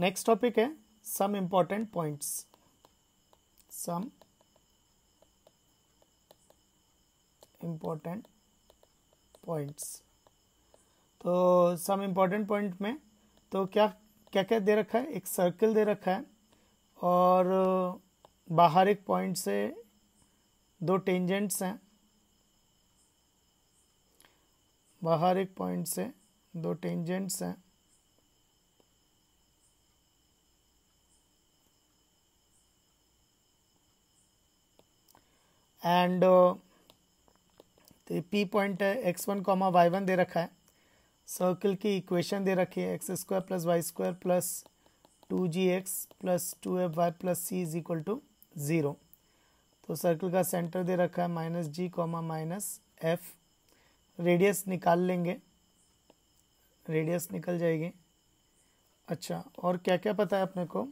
next topic है some important points some important points तो some important point में तो क्या क्या क्या दे रखा है एक सर्कल दे रखा है और बाहर एक पॉइंट से दो टेंजेंट्स हैं बाहर एक पॉइंट से दो टेंजेंट्स हैं एंड तो ये पी पॉइंट है X one comma Y one दे रखा है सर्कल की इक्वेशन दे रखी है X square plus Y square plus two G X plus two F Y plus C is equal to zero तो सर्कल का सेंटर दे रखा है minus G comma minus F radius निकाल लेंगे रेडियस निकल जाएगी अच्छा और क्या क्या पता है अपने को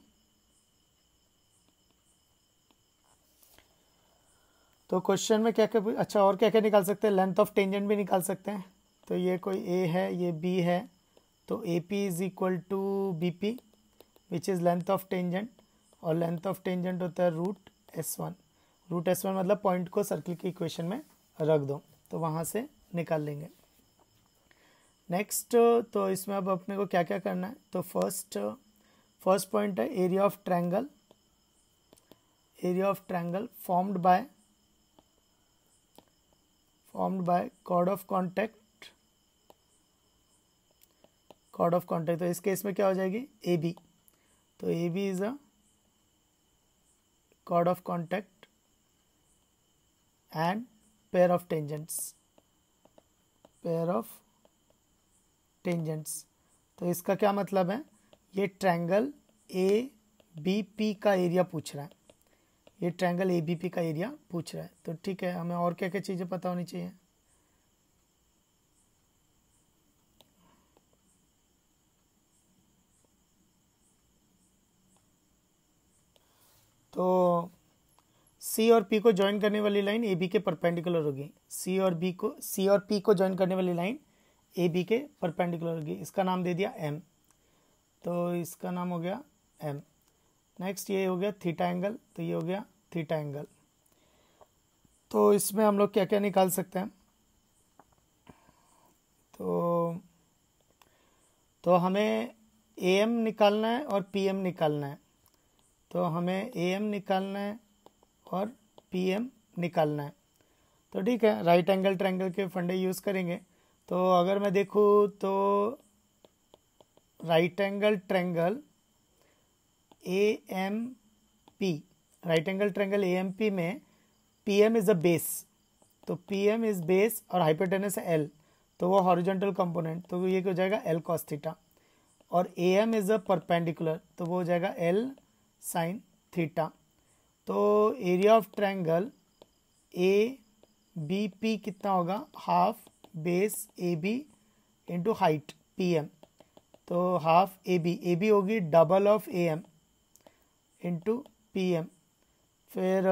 तो क्वेश्चन में क्या क्या अच्छा और क्या क्या निकाल सकते हैं लेंथ ऑफ टेंजेंट भी निकाल सकते हैं तो ये कोई ए है ये बी है तो A P is equal to B P which is length of tangent और लेंथ ऑफ टेंजेंट होता है root S one root S one मतलब पॉइंट को सर्किल के इक्वेशन में रख दो तो वहाँ से निकाल लेंगे नेक्स्ट तो इसमें अब अपने को क्या क्या करना है तो फर्स्ट फर्स्ट पॉइंट है area of triangle area of triangle formed by formed by कॉड ऑफ contact कॉड ऑफ contact तो इस केस में क्या हो जाएगी ए बी तो ए बी इज अ कॉड of contact and pair of tangents pair of tangents तो इसका क्या मतलब है ये ट्रैंगल ए बी पी का एरिया पूछ रहा है ये ट्रायंगल एबीपी का एरिया पूछ रहा है तो ठीक है हमें और क्या क्या चीज़ें पता होनी चाहिए तो सी और पी को ज्वाइन करने वाली लाइन ए बी के परपेंडिकुलर होगी सी और बी को सी और पी को ज्वाइन करने वाली लाइन ए बी के परपेंडिकुलर होगी इसका नाम दे दिया एम तो इसका नाम हो गया एम नेक्स्ट ये हो गया थीटा एंगल तो ये हो गया थीटा एंगल तो इसमें हम लोग क्या क्या निकाल सकते हैं तो तो हमें ए एम निकालना है और पी एम निकालना है तो हमें ए एम निकालना है और पी एम निकालना है तो ठीक है राइट एंगल ट्रायंगल के फंडे यूज़ करेंगे तो अगर मैं देखूँ तो right angle triangle A M P right angle triangle A M P में P M is a base तो पी एम इज़ बेस और हाइपोटेनस एल तो वो हॉरिजॉन्टल कंपोनेंट तो ये क्या हो जाएगा एल कॉस्टिटा और A M is a perpendicular तो वो हो जाएगा एल साइन थीटा तो area of triangle A B P कितना होगा half base A B into height P M तो half A B A B होगी double of A M into P M फिर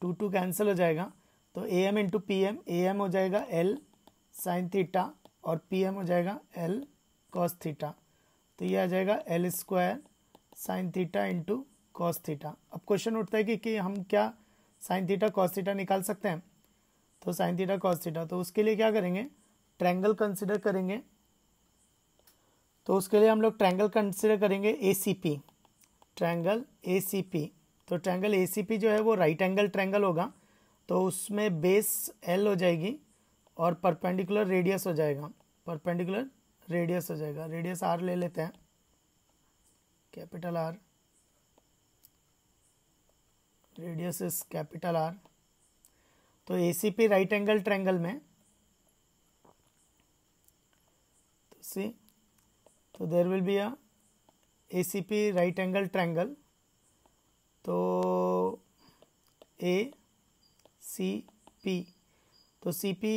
टू टू कैंसिल हो जाएगा तो A M into P M A M हो जाएगा एल साइन थीटा और P M हो जाएगा एल कॉस थीटा तो ये आ जाएगा L square sine theta into cos theta अब क्वेश्चन उठता है कि, कि हम क्या साइन थीटा कॉस थीटा निकाल सकते हैं तो साइन थीटा कॉस थीटा तो उसके लिए क्या करेंगे ट्रैंगल कंसिडर करेंगे तो उसके लिए हम लोग ट्रैंगल कंसिडर करेंगे ए सी पी ट्रायंगल ए तो ट्रायंगल ए जो है वो राइट एंगल ट्रायंगल होगा तो उसमें बेस एल हो जाएगी और परपेंडिकुलर रेडियस हो जाएगा परपेंडिकुलर रेडियस हो जाएगा रेडियस आर ले लेते हैं capital R radius is capital R तो A C P right angle triangle में तो सी तो there will be a A C P right angle triangle तो ए सी पी तो सी पी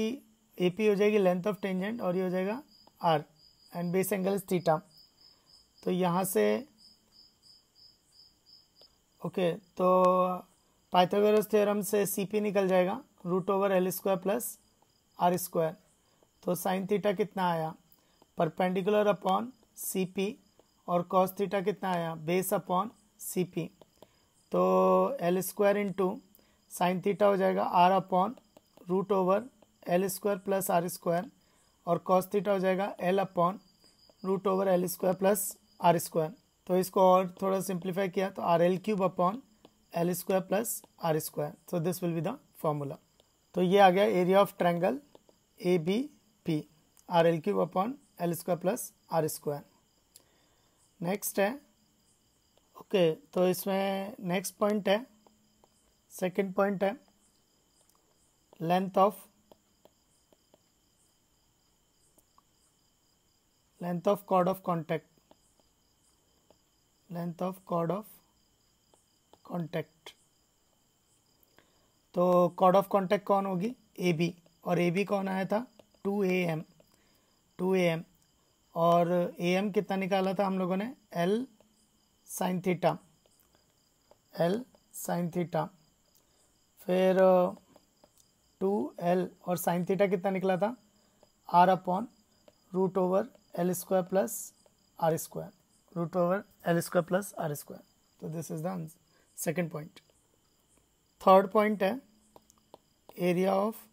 ए पी हो जाएगी लेंथ ऑफ टेंजेंट और ये हो जाएगा R and base angle is theta तो यहाँ से ओके okay, तो पाइथागोरस थ्योरम से सी पी निकल जाएगा root over L square plus R square तो साइन थीटा कितना आया परपेंडिकुलर अपॉन सी पी और कॉस थीटा कितना आया बेस अपॉन सी पी तो L square into sine theta हो जाएगा R upon root over L square plus R square और कॉस थीटा हो जाएगा L upon root over L square plus R square तो इसको और थोड़ा सिंप्लीफाई किया तो R L cube upon L square plus R square so this will be the formula तो ये आ गया area of triangle A B P R L cube upon L square plus R square next है okay तो इसमें next point है second point है length of length of chord of contact length of chord of contact तो chord of contact कौन होगी A B और A B कौन आया था two A M two A M और ए एम कितना निकाला था हम लोगों ने L sine theta L sine theta फिर टू एल और साइन थीटा कितना निकला था R upon root over L square plus R square root over L square plus R square तो this is the second point third point है area of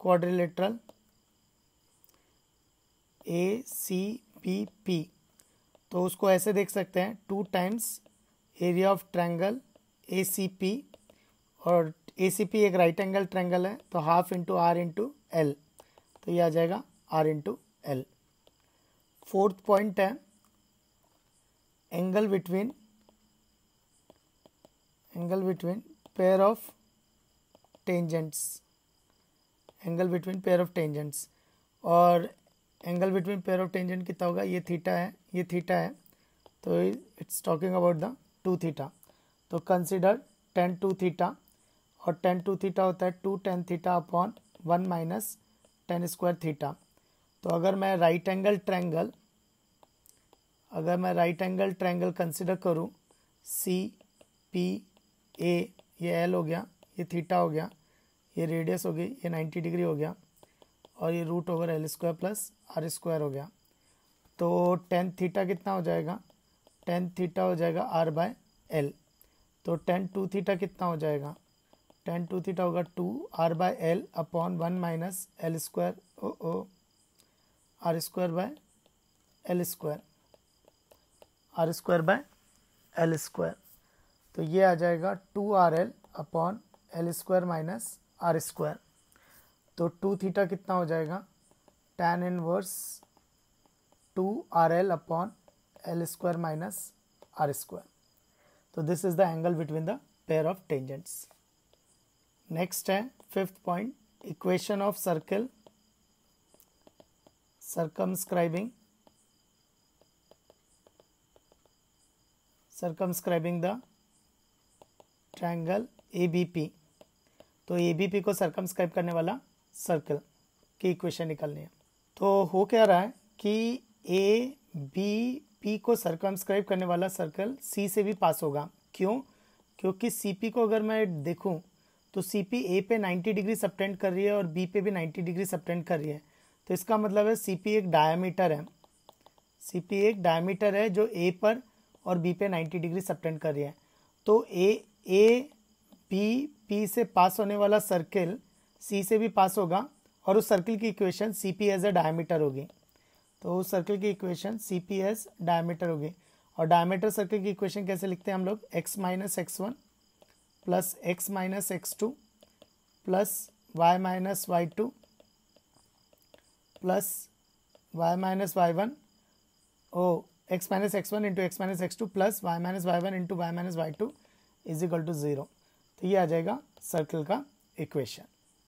quadrilateral A C P P तो उसको ऐसे देख सकते हैं two times area of triangle A C P और A C P एक राइट एंगल ट्रैंगल है तो half into R into L तो ये आ जाएगा R into L fourth point है angle between angle between pair of tangents angle between pair of tangents और angle between pair of tangent कितना होगा ये थीटा है ये थीटा है तो it's talking about the two theta तो कंसिडर टेन टू थीटा और टेन टू थीटा होता है two tan theta upon one minus tan square theta तो अगर मैं राइट एंगल ट्रैंगल अगर मैं राइट एंगल ट्रैंगल कंसिडर करूँ सी पी ए ये एल हो गया ये थीटा हो गया ये रेडियस हो गई ये नाइन्टी डिग्री हो गया और ये root over L square plus R square हो गया तो टेन थीटा कितना हो जाएगा टेन थीटा हो जाएगा आर बाय एल तो टेन टू थीटा कितना हो जाएगा टेन टू थीटा होगा two R by L upon one minus L square oh oh R square by L square R square by L square तो ये आ जाएगा two R L upon L square minus R square तो two theta कितना हो जाएगा tan inverse two R L upon L square minus R square तो this is the angle between the pair of tangents next है fifth point equation of circle circumscribing circumscribing the triangle ABP तो ABP को circumscribe करने वाला circle की equation निकलनी है तो हो क्या रहा है कि ए बी पी को सरकमस्क्राइब करने वाला सर्कल सी से भी पास होगा क्यों क्योंकि सी पी को अगर मैं देखूं तो सी पी ए पे 90 डिग्री सप्टेंड कर रही है और बी पे भी 90 डिग्री सब्टेंड कर रही है तो इसका मतलब है सी पी एक डायामीटर है सी पी एक डायामीटर है जो ए पर और बी पे 90 डिग्री सब्टेंड कर रही है तो ए ए बी पी से पास होने वाला सर्कल सी से भी पास होगा और उस सर्किल की equation C P as a diameter होगी तो उस सर्किल की equation C P as diameter होगी और डायमीटर सर्किल की इक्वेशन कैसे लिखते हैं हम लोग X minus X one plus X minus X two plus Y minus Y two plus Y minus Y one oh X minus X one into X minus X two plus Y minus Y one into Y minus Y two is equal to zero तो ये आ जाएगा circle का equation